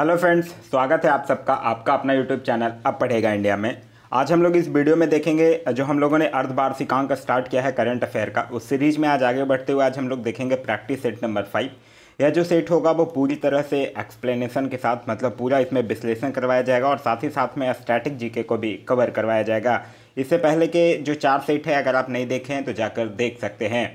hello friends स्वागत है आप सबका आपका अपना यूट्यूब चैनल अब पढ़ेगा इंडिया में आज हम लोग इस वीडियो में देखेंगे जो हम लोगों ने अर्धवार्षिकांक स्टार्ट किया है करंट अफेयर का उस सीरीज में आज आगे बढ़ते हुए आज हम लोग देखेंगे प्रैक्टिस सेट नंबर फाइव यह जो सेट होगा वो पूरी तरह से एक्सप्लेनेशन के साथ मतलब पूरा इसमें विश्लेषण करवाया जाएगा और साथ ही साथ में स्टैटिक जीके को भी कवर करवाया जाएगा इससे पहले के जो चार सेट है अगर आप नहीं देखे हैं तो जाकर देख सकते हैं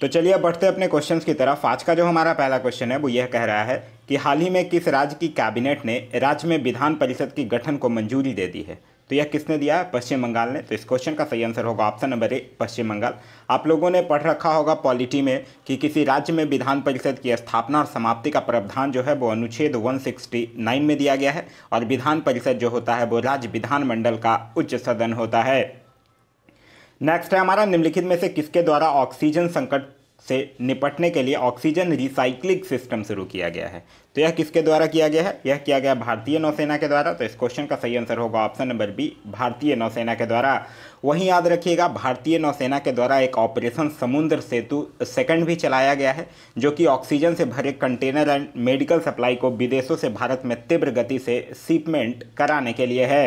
तो चलिए बढ़ते अपने क्वेश्चन की तरफ आज का जो हमारा पहला क्वेश्चन है वो यह कह रहा है कि हाल ही में किस राज्य की कैबिनेट ने राज्य में विधान परिषद की गठन को मंजूरी दे दी है तो यह किसने दिया है पश्चिम बंगाल ने तो इस क्वेश्चन का सही आंसर होगा option number A Paschim Bengal आप लोगों ने पढ़ रखा होगा पॉलिटी में कि किसी राज्य में विधान परिषद की स्थापना और समाप्ति का प्रावधान जो है वो अनुच्छेद 169 में दिया गया है और विधान परिषद जो होता है वो राज्य विधानमंडल का उच्च सदन होता है नेक्स्ट है हमारा निम्नलिखित में से किसके द्वारा ऑक्सीजन संकट से निपटने के लिए ऑक्सीजन रिसाइकलिंग सिस्टम शुरू किया गया है तो यह किसके द्वारा किया गया है यह किया गया भारतीय नौसेना के द्वारा तो इस क्वेश्चन का सही आंसर होगा ऑप्शन नंबर बी भारतीय नौसेना के द्वारा वहीं याद रखिएगा भारतीय नौसेना के द्वारा एक ऑपरेशन समुद्र सेतु सेकंड भी चलाया गया है जो कि ऑक्सीजन से भरे कंटेनर एंड मेडिकल सप्लाई को विदेशों से भारत में तीव्र गति से सीपमेंट कराने के लिए है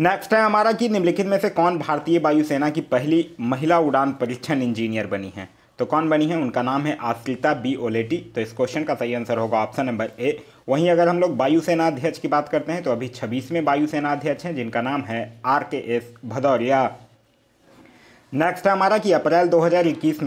नेक्स्ट है हमारा कि निम्नलिखित में से कौन भारतीय वायुसेना की पहली महिला उड़ान परीक्षण इंजीनियर बनी है तो कौन बनी है उनका नाम है आश्रिता बी ओलेटी तो इस क्वेश्चन का सही आंसर होगा ऑप्शन नंबर ए वहीं अगर हम लोग वायुसेना अध्यक्ष की बात करते हैं तो अभी छब्बीसवें वायुसेना अध्यक्ष हैं जिनका नाम है आर के एस भदौरिया नेक्स्ट है हमारा कि अप्रैल दो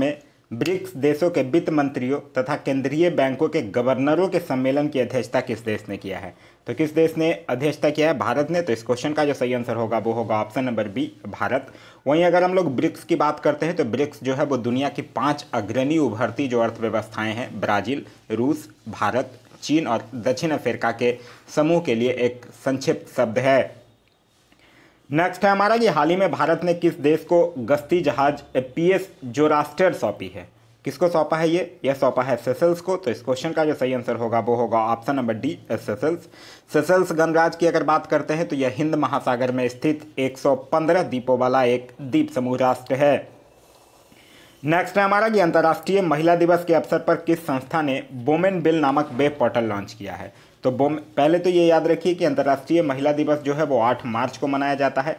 में ब्रिक्स देशों के वित्त मंत्रियों तथा केंद्रीय बैंकों के गवर्नरों के सम्मेलन की अध्यक्षता किस देश ने किया है तो किस देश ने अध्यक्षता किया है भारत ने तो इस क्वेश्चन का जो सही आंसर होगा वो होगा ऑप्शन नंबर बी भारत वहीं अगर हम लोग ब्रिक्स की बात करते हैं तो ब्रिक्स जो है वो दुनिया की पाँच अग्रणी उभरती जो अर्थव्यवस्थाएँ हैं ब्राज़ील रूस भारत चीन और दक्षिण अफ्रीका के समूह के लिए एक संक्षिप्त शब्द है नेक्स्ट है हमारा कि हाल ही में भारत ने किस देश को गश्ती जहाज पी एस जोरास्टर सौंपी है किसको सौंपा है ये यह सौंपा है सेसल्स को तो इस क्वेश्चन का जो सही आंसर होगा वो होगा option number D Seychelles Seychelles गणराज की अगर बात करते हैं तो यह हिंद महासागर में स्थित 115 द्वीपों वाला एक द्वीप समूह राष्ट्र है नेक्स्ट है हमारा कि अंतर्राष्ट्रीय महिला दिवस के अवसर पर किस संस्था ने वोमेन बिल नामक वेब पोर्टल लॉन्च किया है तो बोम पहले तो ये याद रखिए कि अंतर्राष्ट्रीय महिला दिवस जो है वो 8 मार्च को मनाया जाता है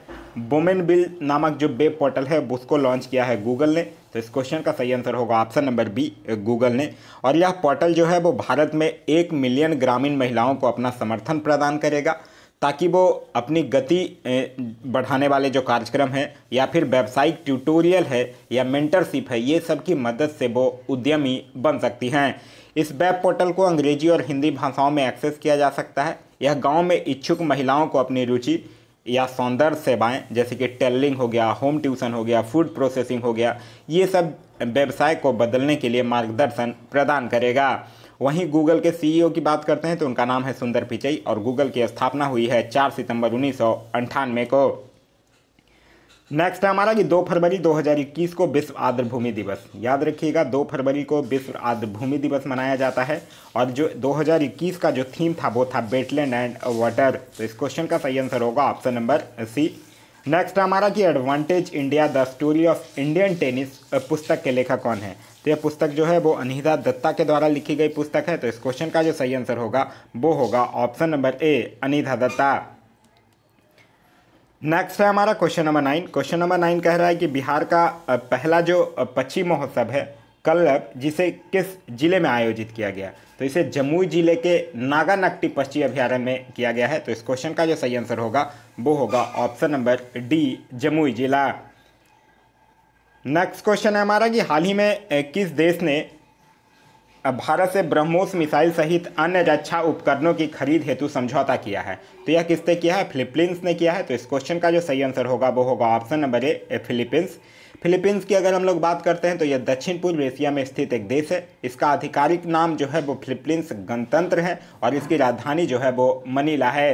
बोमेन बिल नामक जो वेब पोर्टल है उसको लॉन्च किया है गूगल ने तो इस क्वेश्चन का सही आंसर होगा ऑप्शन नंबर बी गूगल ने और यह पोर्टल जो है वो भारत में एक मिलियन ग्रामीण महिलाओं को अपना समर्थन प्रदान करेगा ताकि वो अपनी गति बढ़ाने वाले जो कार्यक्रम हैं या फिर व्यावसायिक ट्यूटोरियल है या मेंटरशिप है ये सब की मदद से वो उद्यमी बन सकती हैं इस वेब पोर्टल को अंग्रेजी और हिंदी भाषाओं में एक्सेस किया जा सकता है यह गांव में इच्छुक महिलाओं को अपनी रुचि या सौंदर्य सेवाएं जैसे कि टेलरिंग हो गया होम ट्यूशन हो गया फूड प्रोसेसिंग हो गया ये सब व्यवसाय को बदलने के लिए मार्गदर्शन प्रदान करेगा वहीं गूगल के सीईओ की बात करते हैं तो उनका नाम है सुंदर पिचई और गूगल की स्थापना हुई है चार सितंबर उन्नीस को नेक्स्ट है हमारा कि 2 फरवरी 2021 को विश्व आर्द्र भूमि दिवस याद रखिएगा 2 फरवरी को विश्व आर्द्र भूमि दिवस मनाया जाता है और जो 2021 का जो थीम था वो था बेटलैंड एंड वाटर तो इस क्वेश्चन का सही आंसर होगा ऑप्शन नंबर सी नेक्स्ट हमारा कि advantage India the story of Indian tennis पुस्तक के लेखक कौन है तो यह पुस्तक जो है वो अनिधा दत्ता के द्वारा लिखी गई पुस्तक है तो इस क्वेश्चन का जो सही आंसर होगा वो होगा option number A Anidha Dutta next है हमारा question number nine question number nine कह रहा है कि बिहार का पहला जो पक्षी महोत्सव है कल्लब जिसे किस जिले में आयोजित किया गया तो इसे जमुई जिले के नागानकटी पक्षी अभ्यारण्य में किया गया है तो इस क्वेश्चन का जो सही आंसर होगा वो होगा ऑप्शन नंबर डी जमुई जिला नेक्स्ट क्वेश्चन है हमारा कि हाल ही में किस देश ने अब भारत से ब्रह्मोस मिसाइल सहित अन्य रक्षा उपकरणों की खरीद हेतु समझौता किया है तो यह किसने किया है फिलीपींस ने किया है तो इस क्वेश्चन का जो सही आंसर होगा वो होगा option number A Philippines Philippines की अगर हम लोग बात करते हैं तो यह दक्षिण पूर्व एशिया में स्थित एक देश है इसका आधिकारिक नाम जो है वो फिलीपींस गणतंत्र है और इसकी राजधानी जो है वो मनीला है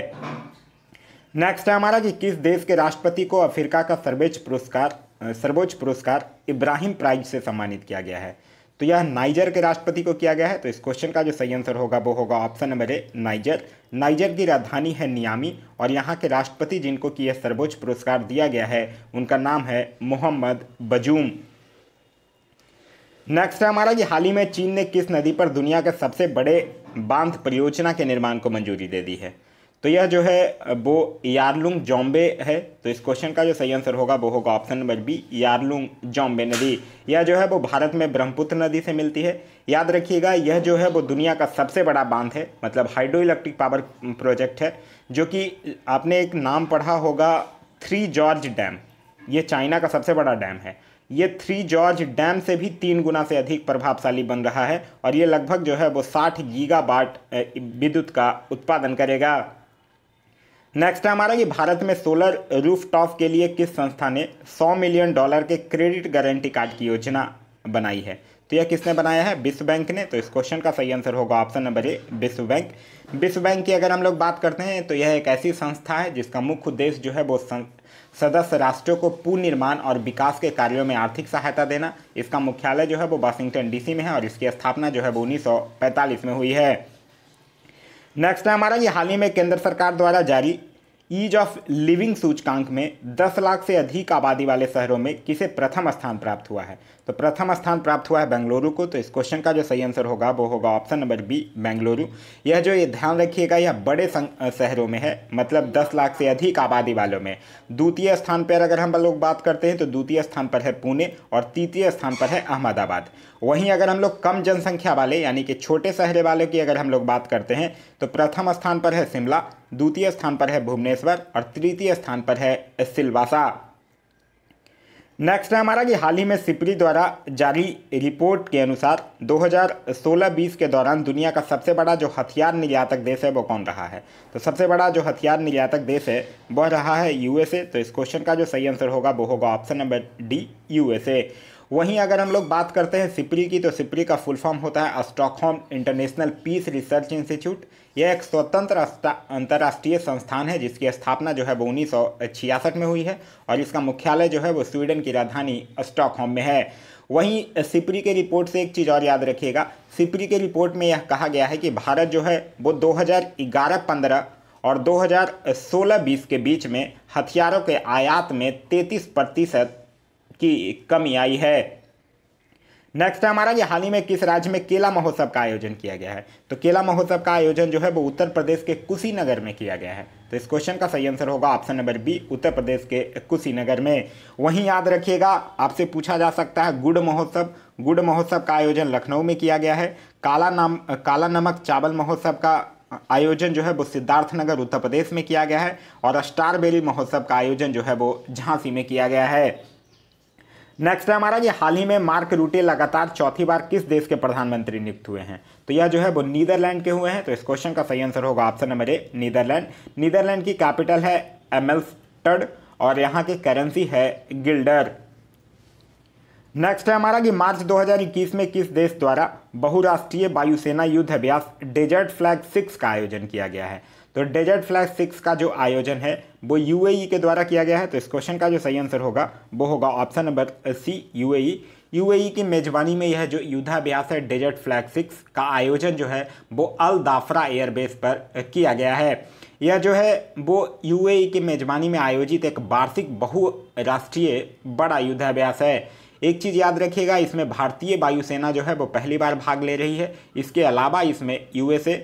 नेक्स्ट है हमारा कि किस देश के राष्ट्रपति को अफ्रीका का सर्वोच्च पुरस्कार सर्वोच्च पुरस्कार इब्राहिम प्राइज से सम्मानित किया गया है तो यह नाइजर के राष्ट्रपति को किया गया है तो इस क्वेश्चन का जो सही आंसर होगा वो होगा option number A Niger Niger की राजधानी है नियामी और यहाँ के राष्ट्रपति जिनको कि यह सर्वोच्च पुरस्कार दिया गया है उनका नाम है मोहम्मद बजूम नेक्स्ट है हमारा कि हाल ही में चीन ने किस नदी पर दुनिया के सबसे बड़े बांध परियोजना के निर्माण को मंजूरी दे दी है तो यह जो है वो यारलुंग जॉम्बे है तो इस क्वेश्चन का जो सही आंसर होगा वो होगा option number B Yarlung Zangbo नदी यह जो है वो भारत में ब्रह्मपुत्र नदी से मिलती है याद रखिएगा यह जो है वो दुनिया का सबसे बड़ा बांध है मतलब हाइड्रो इलेक्ट्रिक पावर प्रोजेक्ट है जो कि आपने एक नाम पढ़ा होगा थ्री जॉर्ज डैम ये चाइना का सबसे बड़ा डैम है ये थ्री जॉर्ज डैम से भी तीन गुना से अधिक प्रभावशाली बन रहा है और ये लगभग जो है वो साठ गीगा बाट विद्युत का उत्पादन करेगा नेक्स्ट है हमारा कि भारत में सोलर रूफ टॉप के लिए किस संस्था ने 100 मिलियन डॉलर के क्रेडिट गारंटी कार्ड की योजना बनाई है तो यह किसने बनाया है विश्व बैंक ने तो इस क्वेश्चन का सही आंसर होगा ऑप्शन नंबर ए विश्व बैंक विश्व बैंक की अगर हम लोग बात करते हैं तो यह एक ऐसी संस्था है जिसका मुख्य उद्देश्य जो है वो सदस्य राष्ट्रों को पुनर्निर्माण और विकास के कार्यों में आर्थिक सहायता देना इसका मुख्यालय जो है वो वाशिंगटन डीसी में है और इसकी स्थापना जो है वो उन्नीस में हुई है नेक्स्ट है हमारा ये हाल ही में केंद्र सरकार द्वारा जारी ईज ऑफ लिविंग सूचकांक में 10 लाख से अधिक आबादी वाले शहरों में किसे प्रथम स्थान प्राप्त हुआ है तो प्रथम स्थान प्राप्त हुआ है बेंगलुरु को तो इस क्वेश्चन का जो सही आंसर होगा वो होगा ऑप्शन नंबर बी बेंगलुरु यह जो ये ध्यान रखिएगा यह बड़े शहरों में है मतलब 10 लाख से अधिक आबादी वालों में द्वितीय स्थान पर अगर हम लोग बात करते हैं तो द्वितीय स्थान पर है पुणे और तृतीय स्थान पर है अहमदाबाद वहीं अगर हम लोग कम जनसंख्या वाले यानी कि छोटे शहरे वालों की अगर हम लोग बात करते हैं तो प्रथम स्थान पर है शिमला द्वितीय स्थान पर है भुवनेश्वर और तृतीय स्थान पर है सिलवासा नेक्स्ट है हमारा कि हाल ही में सिपरी द्वारा जारी रिपोर्ट के अनुसार 2016-20 के दौरान दुनिया का सबसे बड़ा जो हथियार निर्यातक देश है वो कौन रहा है तो सबसे बड़ा जो हथियार निर्यातक देश है वह रहा है यूएसए तो इस क्वेश्चन का जो सही आंसर होगा वो होगा ऑप्शन नंबर डी यूएसए वहीं अगर हम लोग बात करते हैं सिपरी की तो सिपरी का फुल फॉर्म होता है Stockholm International Peace Research Institute यह एक स्वतंत्र अंतर्राष्ट्रीय संस्थान है जिसकी स्थापना जो है वो उन्नीस में हुई है और इसका मुख्यालय जो है वो स्वीडन की राजधानी स्टॉकहोम में है वहीं सिपरी के रिपोर्ट से एक चीज़ और याद रखिएगा सिपरी के रिपोर्ट में यह कहा गया है कि भारत जो है वो 2011-15 और 2016-20 के बीच में हथियारों के आयात में 33 प्रतिशत की कमी आई है नेक्स्ट है हमारा ये हाल ही में किस राज्य में केला महोत्सव का आयोजन किया गया है तो केला महोत्सव का आयोजन जो है वो उत्तर प्रदेश के कुशीनगर में किया गया है तो इस क्वेश्चन का सही आंसर होगा option number B Uttar Pradesh के कुशीनगर में वहीं याद रखिएगा आपसे पूछा जा सकता है गुड़ महोत्सव गुड़ महोत्सव का आयोजन लखनऊ में किया गया है काला नाम काला नमक चावल महोत्सव का आयोजन जो है वो सिद्धार्थनगर उत्तर प्रदेश में किया गया है और स्टारबेरी महोत्सव का आयोजन जो है वो झांसी में किया गया है नेक्स्ट है हमारा ये हाल ही में मार्क रूटे लगातार चौथी बार किस देश के प्रधानमंत्री नियुक्त हुए हैं तो यह जो है वो नीदरलैंड के हुए हैं तो इस क्वेश्चन का सही आंसर होगा option number A Netherland Netherland की कैपिटल है एमएलस्टड और यहाँ की करेंसी है गिल्डर नेक्स्ट है हमारा कि मार्च 2021 में किस देश द्वारा बहुराष्ट्रीय वायुसेना युद्ध अभ्यास डेजर्ट फ्लैग सिक्स का आयोजन किया गया है तो डेजर्ट फ्लैग सिक्स का जो आयोजन है वो यूएई e के द्वारा किया गया है तो इस क्वेश्चन का जो सही आंसर होगा वो होगा option number C UAE UAE की मेजबानी में यह जो युद्धाभ्यास है डेजर्ट फ्लैग सिक्स का आयोजन जो है वो अल दाफरा एयरबेस पर किया गया है यह जो है वो यूएई e की मेजबानी में आयोजित एक वार्षिक बहुराष्ट्रीय बड़ा युद्धाभ्यास है एक चीज़ याद रखिएगा इसमें भारतीय वायुसेना जो है वो पहली बार भाग ले रही है इसके अलावा इसमें यूएसए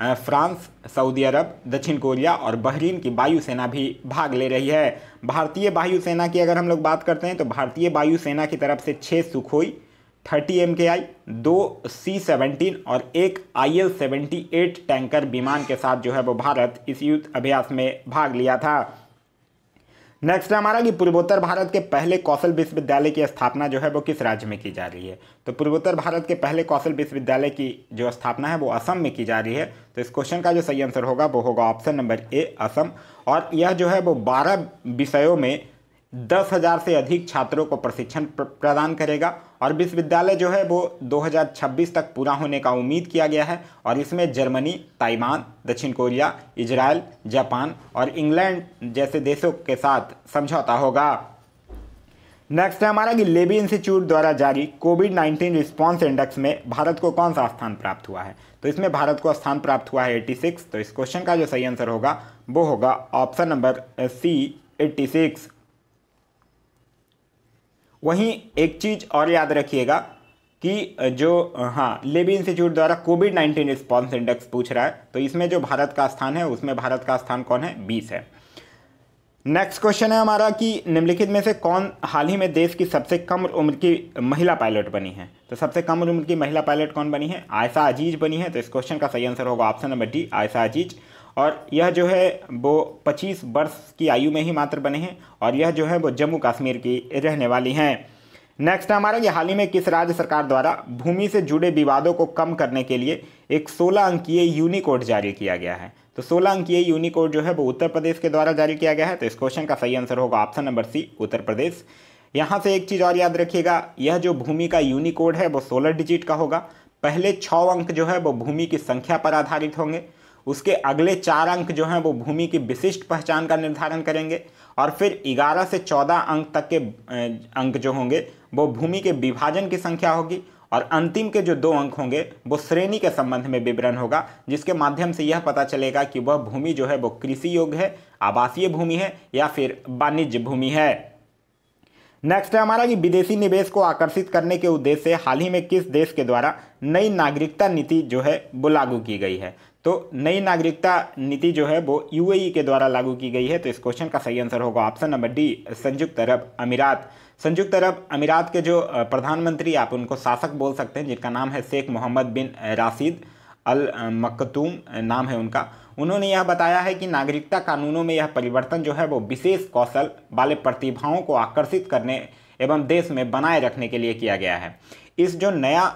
फ्रांस सऊदी अरब दक्षिण कोरिया और बहरीन की वायुसेना भी भाग ले रही है भारतीय वायुसेना की अगर हम लोग बात करते हैं तो भारतीय वायुसेना की तरफ से छः सुखोई थर्टी एम के आई दो सी सेवनटीन और एक I L seventy eight tanker विमान के साथ जो है वो भारत इस युद्ध अभ्यास में भाग लिया था नेक्स्ट है हमारा कि पूर्वोत्तर भारत के पहले कौशल विश्वविद्यालय की स्थापना जो है वो किस राज्य में की जा रही है तो पूर्वोत्तर भारत के पहले कौशल विश्वविद्यालय की जो स्थापना है वो असम में की जा रही है तो इस क्वेश्चन का जो सही आंसर होगा वो होगा ऑप्शन नंबर ए असम और यह जो है वो बारह विषयों में दस हज़ार से अधिक छात्रों को प्रशिक्षण प्रदान करेगा और विश्वविद्यालय जो है वो 2026 तक पूरा होने का उम्मीद किया गया है और इसमें जर्मनी ताइवान दक्षिण कोरिया इजराइल जापान और इंग्लैंड जैसे देशों के साथ समझौता होगा नेक्स्ट है हमारा कि लेबी इंस्टीट्यूट द्वारा जारी कोविड 19 रिस्पांस इंडेक्स में भारत को कौन सा स्थान प्राप्त हुआ है तो इसमें भारत को स्थान प्राप्त हुआ है 86 तो इस क्वेश्चन का जो सही आंसर होगा वो होगा ऑप्शन नंबर सी 86 वहीं एक चीज़ और याद रखिएगा कि जो हाँ लेबी इंस्टीट्यूट द्वारा कोविड नाइन्टीन रिस्पॉन्स इंडेक्स पूछ रहा है तो इसमें जो भारत का स्थान है उसमें भारत का स्थान कौन है बीस है नेक्स्ट क्वेश्चन है हमारा कि निम्नलिखित में से कौन हाल ही में देश की सबसे कम उम्र की महिला पायलट बनी है तो सबसे कम उम्र की महिला पायलट कौन बनी है आयशा अजीज बनी है तो इस क्वेश्चन का सही आंसर होगा option number D Ayesha Aziz और यह जो है वो 25 वर्ष की आयु में ही मात्र बने हैं और यह जो है वो जम्मू कश्मीर की रहने वाली हैं नेक्स्ट हमारा ये हाल ही में किस राज्य सरकार द्वारा भूमि से जुड़े विवादों को कम करने के लिए एक 16 अंकीय यूनिकोड जारी किया गया है तो 16 अंकीय यूनिकोड जो है वो उत्तर प्रदेश के द्वारा जारी किया गया है तो इस क्वेश्चन का सही आंसर होगा ऑप्शन नंबर सी उत्तर प्रदेश यहाँ से एक चीज़ और याद रखिएगा यह जो भूमि का यूनिकोड है वो सोलह डिजिट का होगा पहले छः अंक जो है वो भूमि की संख्या पर आधारित होंगे उसके अगले चार अंक जो हैं वो भूमि की विशिष्ट पहचान का निर्धारण करेंगे और फिर 11 से 14 अंक तक के अंक जो होंगे वो भूमि के विभाजन की संख्या होगी और अंतिम के जो दो अंक होंगे वो श्रेणी के संबंध में विवरण होगा जिसके माध्यम से यह पता चलेगा कि वह भूमि जो है वो कृषि योग्य है आवासीय भूमि है या फिर वाणिज्य भूमि है नेक्स्ट है हमारा कि विदेशी निवेश को आकर्षित करने के उद्देश्य से हाल ही में किस देश के द्वारा नई नागरिकता नीति जो है वो लागू की गई है तो नई नागरिकता नीति जो है वो यूएई के द्वारा लागू की गई है तो इस क्वेश्चन का सही आंसर होगा ऑप्शन नंबर डी संयुक्त अरब अमीरात संयुक्त अरब अमीरात के जो प्रधानमंत्री आप उनको शासक बोल सकते हैं जिनका नाम है शेख मोहम्मद बिन राशिद अल मकतूम नाम है उनका उन्होंने यह बताया है कि नागरिकता कानूनों में यह परिवर्तन जो है वो विशेष कौशल वाले प्रतिभाओं को आकर्षित करने एवं देश में बनाए रखने के लिए किया गया है इस जो नया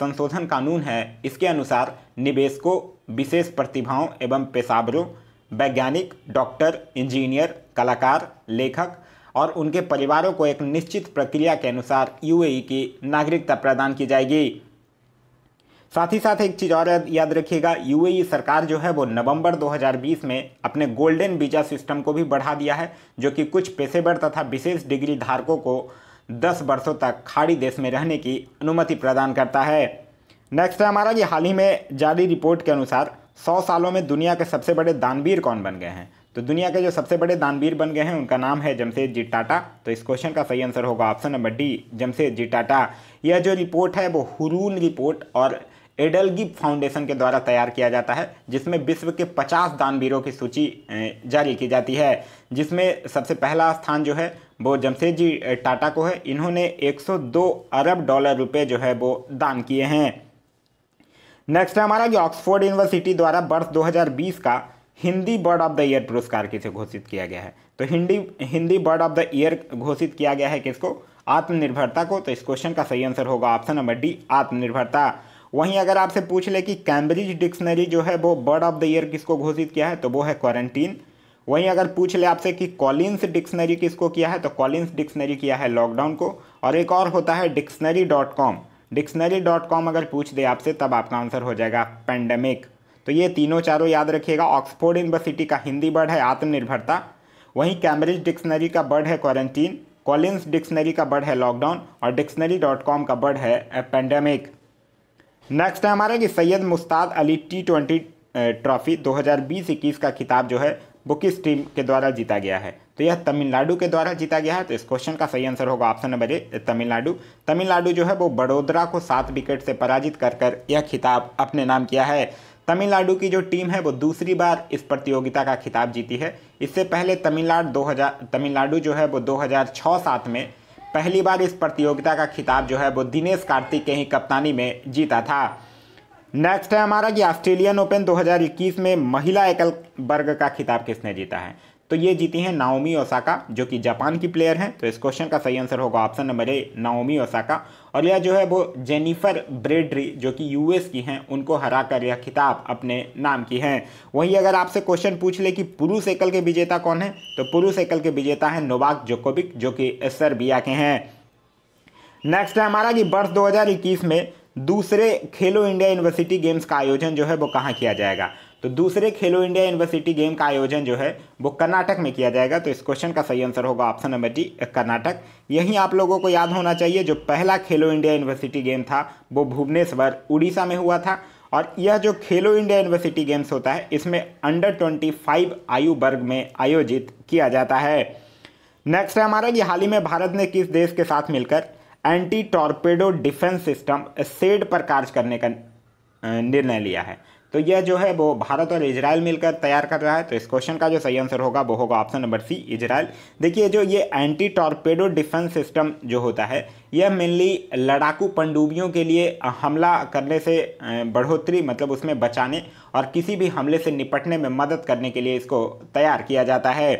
संशोधन कानून है इसके अनुसार निवेशकों विशेष प्रतिभाओं एवं पेशावरों वैज्ञानिक डॉक्टर इंजीनियर कलाकार लेखक और उनके परिवारों को एक निश्चित प्रक्रिया के अनुसार यूएई की नागरिकता प्रदान की जाएगी साथ ही साथ एक चीज़ और याद रखिएगा यूएई सरकार जो है वो नवंबर 2020 में अपने गोल्डन वीज़ा सिस्टम को भी बढ़ा दिया है जो कि कुछ पेशेवर तथा विशेष डिग्री धारकों को 10 वर्षों तक खाड़ी देश में रहने की अनुमति प्रदान करता है नेक्स्ट है हमारा कि हाल ही में जारी रिपोर्ट के अनुसार सौ सालों में दुनिया के सबसे बड़े दानवीर कौन बन गए हैं तो दुनिया के जो सबसे बड़े दानवीर बन गए हैं उनका नाम है जमशेद जी टाटा तो इस क्वेश्चन का सही आंसर होगा option number D Jamshed ji Tata यह जो रिपोर्ट है वो हुरून रिपोर्ट और एडलगिप फाउंडेशन के द्वारा तैयार किया जाता है जिसमें विश्व के 50 दानवीरों की सूची जारी की जाती है जिसमें सबसे पहला स्थान जो है वो जमशेद जी टाटा को है इन्होंने 102 अरब डॉलर रुपए जो है वो दान किए हैं नेक्स्ट है हमारा कि ऑक्सफोर्ड यूनिवर्सिटी द्वारा वर्ष 2020 का Hindi bird of the year पुरस्कार किसे घोषित किया गया है तो Hindi Hindi bird of the year घोषित किया गया है किसको आत्मनिर्भरता को तो इस क्वेश्चन का सही आंसर होगा ऑप्शन नंबर डी आत्मनिर्भरता वहीं अगर आपसे पूछ ले कि कैम्ब्रिज डिक्शनरी जो है वो बर्ड ऑफ द ईयर किसको घोषित किया है तो वो है क्वारंटीन वहीं अगर पूछ ले आपसे कि कॉलिन्स डिक्शनरी किसको किया है तो कॉलिन्स डिक्शनरी किया है लॉकडाउन को और एक और होता है dictionary dot com dictionary dot com अगर पूछ दे आपसे तब आपका आंसर हो जाएगा पेंडेमिक तो ये तीनों चारों याद रखिएगा ऑक्सफोर्ड यूनिवर्सिटी का हिंदी वर्ड है आत्मनिर्भरता वहीं कैम्ब्रिज डिक्शनरी का वर्ड है क्वारंटीन कॉलिन्स डिक्शनरी का वर्ड है लॉकडाउन और डिक्शनरी डॉट कॉम का वर्ड है पेंडेमिक नेक्स्ट है हमारा कि Syed Mushtaq Ali T twenty trophy बीस इक्कीस का खिताब जो है बुक स्ट्रीम के द्वारा जीता गया है तो यह तमिलनाडु के द्वारा जीता गया है तो इस क्वेश्चन का सही आंसर होगा option number A Tamil Nadu Tamil Nadu जो है वो बड़ोदरा को सात विकेट से पराजित कर कर यह खिताब अपने नाम किया है तमिलनाडु की जो टीम है वो दूसरी बार इस प्रतियोगिता का खिताब जीती है इससे पहले तमिलनाडु दो तमिलनाडु जो है वो 2006 हज़ार में पहली बार इस प्रतियोगिता का खिताब जो है वो दिनेश कार्तिक के ही कप्तानी में जीता था नेक्स्ट है हमारा कि ऑस्ट्रेलियन ओपन 2021 में महिला एकल वर्ग का खिताब किसने जीता है तो ये जीती हैं नाओमी ओसाका जो कि जापान की प्लेयर हैं तो इस क्वेश्चन का सही आंसर होगा option number A Naomi Osaka और यह जो है वो जेनिफर ब्रेडरी जो कि यूएस की हैं उनको हरा कर यह खिताब अपने नाम की है वहीं अगर आपसे क्वेश्चन पूछ ले कि पुरुष एकल के विजेता कौन है तो पुरुष एकल के विजेता हैं नोवाक जोकोबिक जो कि सर्बिया के हैं नेक्स्ट है हमारा कि वर्ष दो में दूसरे खेलो इंडिया यूनिवर्सिटी गेम्स का आयोजन जो है वो कहाँ किया जाएगा तो दूसरे खेलो इंडिया यूनिवर्सिटी गेम का आयोजन जो है वो कर्नाटक में किया जाएगा तो इस क्वेश्चन का सही आंसर होगा ऑप्शन नंबर डी कर्नाटक यही आप लोगों को याद होना चाहिए जो पहला खेलो इंडिया यूनिवर्सिटी गेम था वो भुवनेश्वर उड़ीसा में हुआ था और यह जो खेलो इंडिया यूनिवर्सिटी गेम्स होता है इसमें अंडर ट्वेंटी फाइव आयु वर्ग में आयोजित किया जाता है नेक्स्ट है हमारा कि हाल ही में भारत ने किस देश के साथ मिलकर एंटी टॉर्पेडो डिफेंस सिस्टम सेड पर कार्य करने का निर्णय लिया है तो यह जो है वो भारत और इसराइल मिलकर तैयार कर रहा है तो इस क्वेश्चन का जो सही आंसर होगा वो होगा ऑप्शन नंबर सी इसराइल देखिए जो ये एंटी टॉर्पेडो डिफेंस सिस्टम जो होता है यह मेनली लड़ाकू पनडुब्बियों के लिए हमला करने से बढ़ोतरी मतलब उसमें बचाने और किसी भी हमले से निपटने में मदद करने के लिए इसको तैयार किया जाता है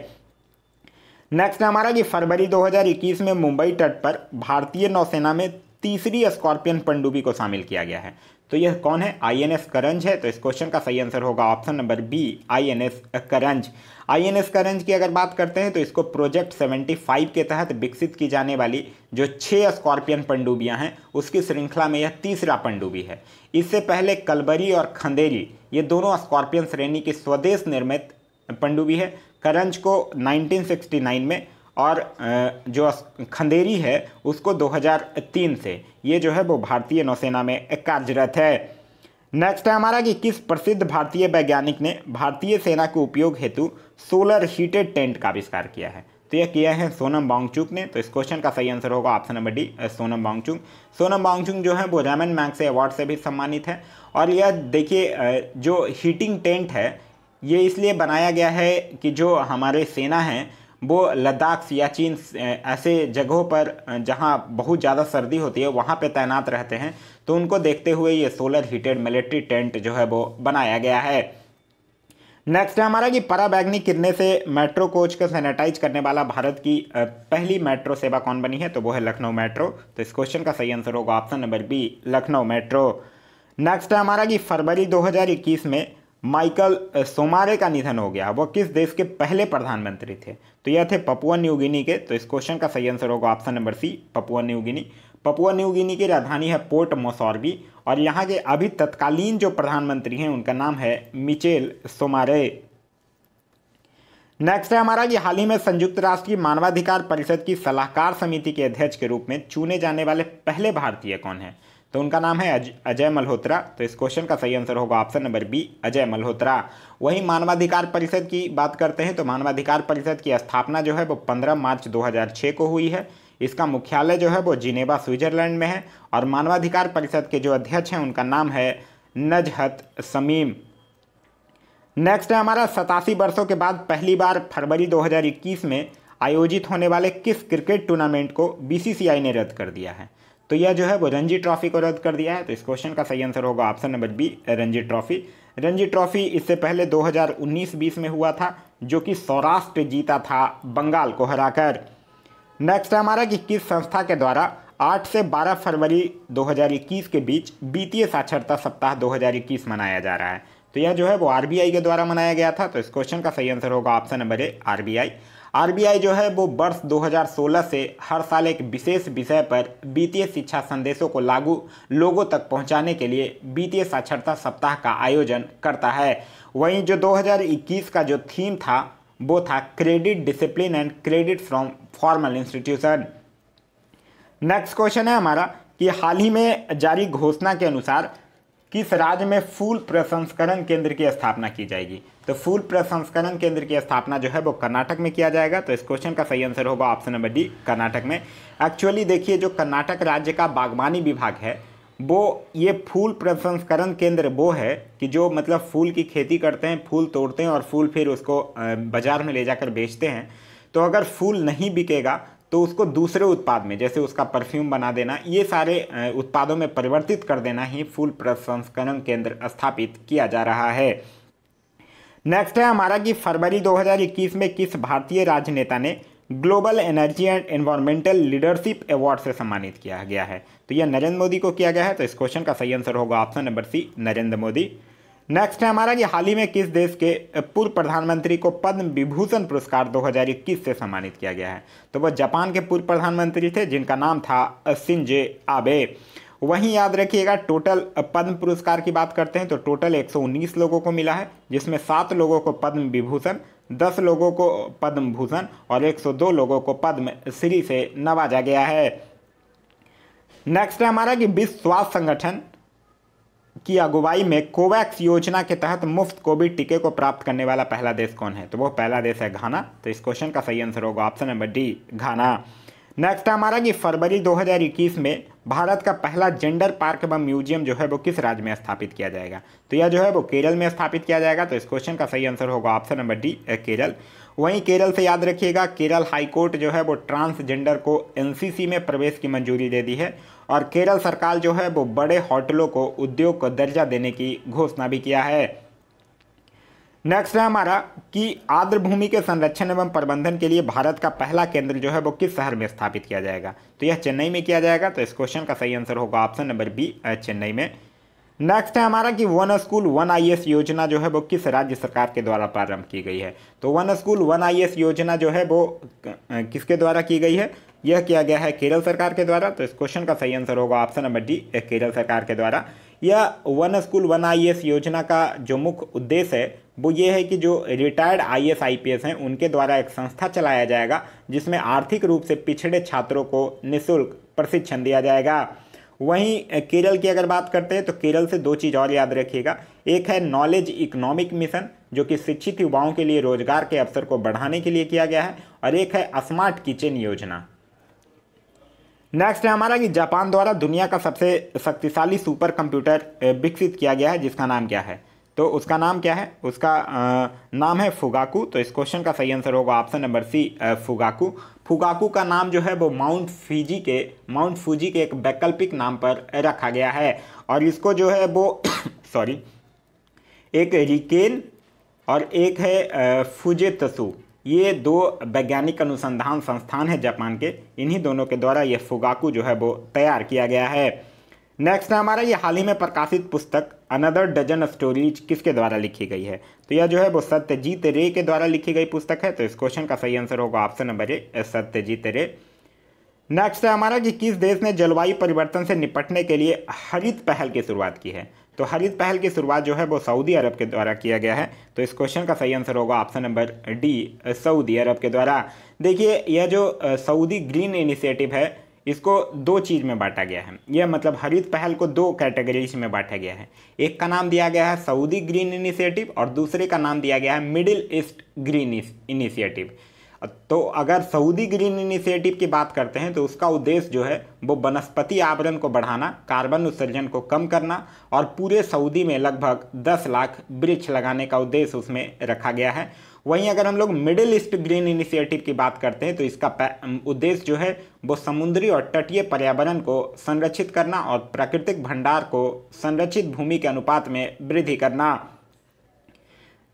नेक्स्ट हमारा कि फरवरी 2021 में मुंबई तट पर भारतीय नौसेना में तीसरी स्कॉर्पियन पनडुब्बी को शामिल किया गया है तो यह कौन है आई एन एस करंज है तो इस क्वेश्चन का सही आंसर होगा option number B I N S Karanj I N S Karanj की अगर बात करते हैं तो इसको प्रोजेक्ट 75 के तहत विकसित की जाने वाली जो छः स्कॉर्पियन पंडुबियाँ हैं उसकी श्रृंखला में यह तीसरा पंडुबी है इससे पहले कलबरी और खंदेरी ये दोनों स्कॉर्पियन श्रेणी की स्वदेश निर्मित पंडुबी है करंज को नाइनटीन में और जो खंदेरी है उसको 2003 से ये जो है वो भारतीय नौसेना में कार्यरत है नेक्स्ट है हमारा कि किस प्रसिद्ध भारतीय वैज्ञानिक ने भारतीय सेना के उपयोग हेतु सोलर हीटेड टेंट का आविष्कार किया है तो यह किया है सोनम बांगचुक ने तो इस क्वेश्चन का सही आंसर होगा option number D Sonam Wangchuk Sonam Wangchuk जो है वो मैंग से अवार्ड से भी सम्मानित है और यह देखिए जो हीटिंग टेंट है ये इसलिए बनाया गया है कि जो हमारे सेना है वो लद्दाख सियाचिन ऐसे जगहों पर जहाँ बहुत ज़्यादा सर्दी होती है वहाँ पे तैनात रहते हैं तो उनको देखते हुए ये सोलर हीटेड मिलिट्री टेंट जो है वो बनाया गया है नेक्स्ट है हमारा कि पराबैग्नी किरने से मेट्रो कोच को सैनिटाइज करने वाला भारत की पहली मेट्रो सेवा कौन बनी है तो वो है लखनऊ मेट्रो तो इस क्वेश्चन का सही आंसर होगा option number B Lucknow metro next है हमारा कि फरवरी 2021 में माइकल सोमारे का निधन हो गया वह किस देश के पहले प्रधानमंत्री थे तो यह थे पपुआ न्यू गिनी के तो इस क्वेश्चन का सही आंसर होगा option number C Papua New Guinea Papua New Guinea की राजधानी है पोर्ट मोसौरबी और यहाँ के अभी तत्कालीन जो प्रधानमंत्री हैं उनका नाम है मिचेल सोमारे नेक्स्ट है हमारा कि हाल ही में संयुक्त राष्ट्र की मानवाधिकार परिषद की सलाहकार समिति के अध्यक्ष के रूप में चुने जाने वाले पहले भारतीय कौन हैं तो उनका नाम है अज, अजय मल्होत्रा तो इस क्वेश्चन का सही आंसर होगा option number B Ajay Malhotra वहीं मानवाधिकार परिषद की बात करते हैं तो मानवाधिकार परिषद की स्थापना जो है वो पंद्रह मार्च 2006 को हुई है इसका मुख्यालय जो है वो जिनेवा स्विट्जरलैंड में है और मानवाधिकार परिषद के जो अध्यक्ष हैं उनका नाम है नजहत समीम नेक्स्ट है हमारा सतासी वर्षों के बाद पहली बार फरवरी 2021 में आयोजित होने वाले किस क्रिकेट टूर्नामेंट को बीसीसीआई ने रद्द कर दिया है तो यह जो है वो रणजी ट्रॉफी को रद्द कर दिया है तो इस क्वेश्चन का सही आंसर होगा option number B Ranji trophy Ranji trophy इससे पहले 2019-20 में हुआ था जो कि सौराष्ट्र जीता था बंगाल को हराकर नेक्स्ट है हमारा कि किस संस्था के द्वारा 8 से 12 फरवरी 2021 के बीच वित्तीय साक्षरता सप्ताह 2021 मनाया जा रहा है तो यह जो है वो आरबीआई के द्वारा मनाया गया था तो इस क्वेश्चन का सही आंसर होगा option number A RBI RBI जो है वो वर्ष 2016 से हर साल एक विशेष विषय पर वित्तीय शिक्षा संदेशों को लागू लोगों तक पहुंचाने के लिए वित्तीय साक्षरता सप्ताह का आयोजन करता है वहीं जो 2021 का जो थीम था वो था credit discipline and credit from formal institution next question है हमारा कि हाल ही में जारी घोषणा के अनुसार किस राज्य में फूल प्रसंस्करण केंद्र की स्थापना की जाएगी तो फूल प्रसंस्करण केंद्र की स्थापना जो है वो कर्नाटक में किया जाएगा तो इस क्वेश्चन का सही आंसर होगा ऑप्शन नंबर डी कर्नाटक में एक्चुअली देखिए जो कर्नाटक राज्य का बागवानी विभाग है वो ये फूल प्रसंस्करण केंद्र वो है कि जो मतलब फूल की खेती करते हैं फूल तोड़ते हैं और फूल फिर उसको बाज़ार में ले जाकर बेचते हैं तो अगर फूल नहीं बिकेगा तो उसको दूसरे उत्पाद में जैसे उसका परफ्यूम बना देना ये सारे उत्पादों में परिवर्तित कर देना ही फूल प्रसंस्करण केंद्र स्थापित किया जा रहा है नेक्स्ट है हमारा कि फरवरी 2021 में किस भारतीय राजनेता ने global energy and environmental leadership award से सम्मानित किया गया है तो यह नरेंद्र मोदी को किया गया है तो इस क्वेश्चन का सही आंसर होगा option number C Narendra Modi next है हमारा कि हाल ही में किस देश के पूर्व प्रधानमंत्री को पद्म विभूषण पुरस्कार 2021 से सम्मानित किया गया है तो वह जापान के पूर्व प्रधानमंत्री थे जिनका नाम था सिंजे आबे वहीं याद रखिएगा टोटल पद्म पुरस्कार की बात करते हैं तो टोटल 119 लोगों को मिला है जिसमें सात लोगों को पद्म विभूषण दस लोगों को पद्म भूषण और एक लोगों को पद्म श्री से नवाजा गया है नेक्स्ट है हमारा कि विश्व स्वास्थ्य संगठन की अगुवाई में कोवैक्स योजना के तहत मुफ्त कोविड टीके को प्राप्त करने वाला पहला देश कौन है तो वो पहला देश है घाना तो इस क्वेश्चन का सही आंसर होगा option number D Ghana next हमारा कि फरवरी 2021 में भारत का पहला जेंडर पार्क एवं म्यूजियम जो है वो किस राज्य में स्थापित किया जाएगा तो यह जो है वो केरल में स्थापित किया जाएगा तो इस क्वेश्चन का सही आंसर होगा ऑप्शन नंबर डी केरल वहीं केरल से याद रखिएगा केरल हाईकोर्ट जो है वो ट्रांसजेंडर को एनसीसी में प्रवेश की मंजूरी दे दी है और केरल सरकार जो है वो बड़े होटलों को उद्योग को दर्जा देने की घोषणा भी किया है नेक्स्ट है हमारा कि आर्द्र भूमि के संरक्षण एवं प्रबंधन के लिए भारत का पहला केंद्र जो है वो किस शहर में स्थापित किया जाएगा तो यह चेन्नई में किया जाएगा तो इस क्वेश्चन का सही आंसर होगा ऑप्शन नंबर बी चेन्नई में नेक्स्ट है हमारा कि वन स्कूल वन आई योजना जो है वो किस राज्य सरकार के द्वारा प्रारंभ की गई है तो वन स्कूल वन आई योजना जो है वो किसके द्वारा की गई है यह किया गया है केरल सरकार के द्वारा तो इस क्वेश्चन का सही आंसर होगा ऑप्शन नंबर डी केरल सरकार के द्वारा यह वन स्कूल वन आई योजना का जो मुख्य उद्देश्य है वो ये है कि जो retired I S I P S हैं उनके द्वारा एक संस्था चलाया जाएगा जिसमें आर्थिक रूप से पिछड़े छात्रों को निःशुल्क प्रशिक्षण दिया जाएगा वहीं केरल की अगर बात करते हैं तो केरल से दो चीज़ और याद रखिएगा एक है नॉलेज इकोनॉमिक मिशन जो कि शिक्षित युवाओं के लिए रोजगार के अवसर को बढ़ाने के लिए किया गया है और एक है स्मार्ट किचन योजना नेक्स्ट है हमारा कि जापान द्वारा दुनिया का सबसे शक्तिशाली सुपर कंप्यूटर विकसित किया गया है जिसका नाम क्या है तो उसका नाम क्या है उसका नाम है फुगाकू तो इस क्वेश्चन का सही आंसर होगा option number C Fugaku Fugaku का नाम जो है वो माउंट फिजी के माउंट फूजी के एक वैकल्पिक नाम पर रखा गया है और इसको जो है वो सॉरी एक रिकेन और एक है फुजे तसु ये दो वैज्ञानिक अनुसंधान संस्थान है जापान के इन्हीं दोनों के द्वारा ये फुगाकू जो है वो तैयार किया गया है नेक्स्ट है हमारा ये हाल ही में प्रकाशित पुस्तक अनदर डजन स्टोरीज किसके द्वारा लिखी गई है तो यह जो है वो सत्यजीत रे के द्वारा लिखी गई पुस्तक है तो इस क्वेश्चन का सही आंसर होगा ऑप्शन नंबर ए सत्यजीत रे नेक्स्ट है हमारा कि किस देश ने जलवायु परिवर्तन से निपटने के लिए हरित पहल की शुरुआत की है तो हरित पहल की शुरुआत जो है वो सऊदी अरब के द्वारा किया गया है तो इस क्वेश्चन का सही आंसर होगा option number D Saudi Arab के द्वारा देखिए यह जो सऊदी ग्रीन इनिशिएटिव है इसको दो चीज़ में बांटा गया है यह मतलब हरित पहल को दो कैटेगरीज में बांटा गया है एक का नाम दिया गया है सऊदी ग्रीन इनिशिएटिव और दूसरे का नाम दिया गया है मिडिल ईस्ट ग्रीन इनिशिएटिव तो अगर सऊदी ग्रीन इनिशिएटिव की बात करते हैं तो उसका उद्देश्य जो है वो वनस्पति आवरण को बढ़ाना कार्बन उत्सर्जन को कम करना और पूरे सऊदी में लगभग 10 लाख वृक्ष लगाने का उद्देश्य उसमें रखा गया है वहीं अगर हम लोग मिडिल ईस्ट ग्रीन इनिशिएटिव की बात करते हैं तो इसका उद्देश्य जो है वो समुद्री और तटीय पर्यावरण को संरक्षित करना और प्राकृतिक भंडार को संरक्षित भूमि के अनुपात में वृद्धि करना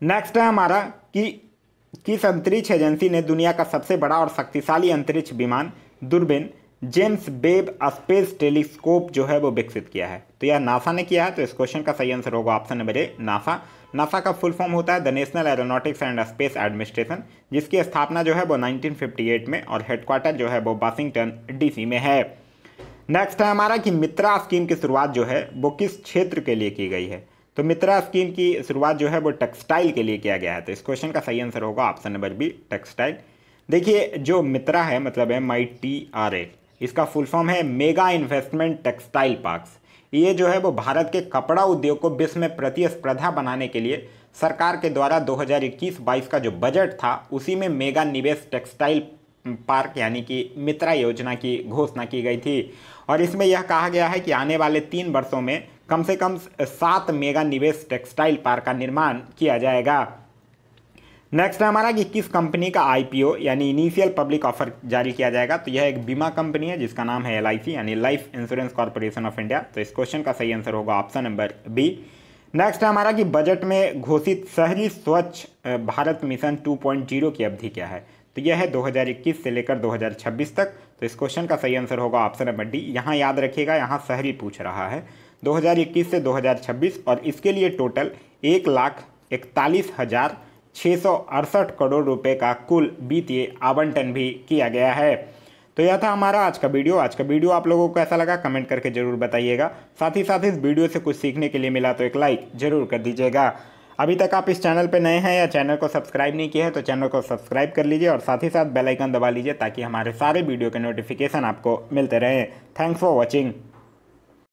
नेक्स्ट है हमारा कि किस अंतरिक्ष एजेंसी ने दुनिया का सबसे बड़ा और शक्तिशाली अंतरिक्ष विमान दूरबीन जेम्स बेब स्पेस टेलीस्कोप जो है वो विकसित किया है तो यह नासा ने किया है तो इस क्वेश्चन का सही आंसर होगा option number A NASA NASA का फुल फॉर्म होता है the National Aeronautics and Space Administration जिसकी स्थापना जो है वो 1958 में और हेडक्वार्टर जो है वो वाशिंगटन डीसी में है नेक्स्ट है हमारा कि मित्रा स्कीम की शुरुआत जो है वो किस क्षेत्र के लिए की गई है तो मित्रा स्कीम की शुरुआत जो है वो टेक्सटाइल के लिए किया गया है तो इस क्वेश्चन का सही आंसर होगा ऑप्शन नंबर बी टेक्सटाइल देखिए जो मित्रा है मतलब M I T R A इसका फुल फॉर्म है मेगा इन्वेस्टमेंट टेक्सटाइल पार्क्स ये जो है वो भारत के कपड़ा उद्योग को विश्व में प्रतिस्पर्धा बनाने के लिए सरकार के द्वारा 2021-22 का जो बजट था उसी में मेगा निवेश टेक्सटाइल पार्क यानी कि मित्रा योजना की घोषणा की गई थी और इसमें यह कहा गया है कि आने वाले तीन वर्षों में कम से कम सात मेगा निवेश टेक्सटाइल पार्क का निर्माण किया जाएगा नेक्स्ट है हमारा कि किस कंपनी का आईपीओ यानी इनिशियल पब्लिक ऑफर जारी किया जाएगा तो यह एक बीमा कंपनी है जिसका नाम है एल यानी life insurance corporation of India तो इस क्वेश्चन का सही आंसर होगा ऑप्शन नंबर बी नेक्स्ट है हमारा कि बजट में घोषित शहरी स्वच्छ भारत मिशन 2.0 की अवधि क्या है तो यह है 2021 से लेकर 2026 तक तो इस क्वेश्चन का सही आंसर होगा ऑप्शन नंबर डी यहाँ याद रखिएगा यहाँ शहरी पूछ रहा है 2021 से 2026 और इसके लिए टोटल एक लाख इकतालीस हज़ार छः सौ अड़सठ करोड़ रुपए का कुल वित्तीय आवंटन भी किया गया है तो यह था हमारा आज का वीडियो आज का वीडियो आप लोगों को कैसा लगा कमेंट करके जरूर बताइएगा साथ ही साथ इस वीडियो से कुछ सीखने के लिए मिला तो एक लाइक जरूर कर दीजिएगा अभी तक आप इस चैनल पर नए हैं या चैनल को सब्सक्राइब नहीं किया है तो चैनल को सब्सक्राइब कर लीजिए और साथ ही साथ बेल आइकन दबा लीजिए ताकि हमारे सारे वीडियो के नोटिफिकेशन आपको मिलते रहें थैंक्स फॉर वॉचिंग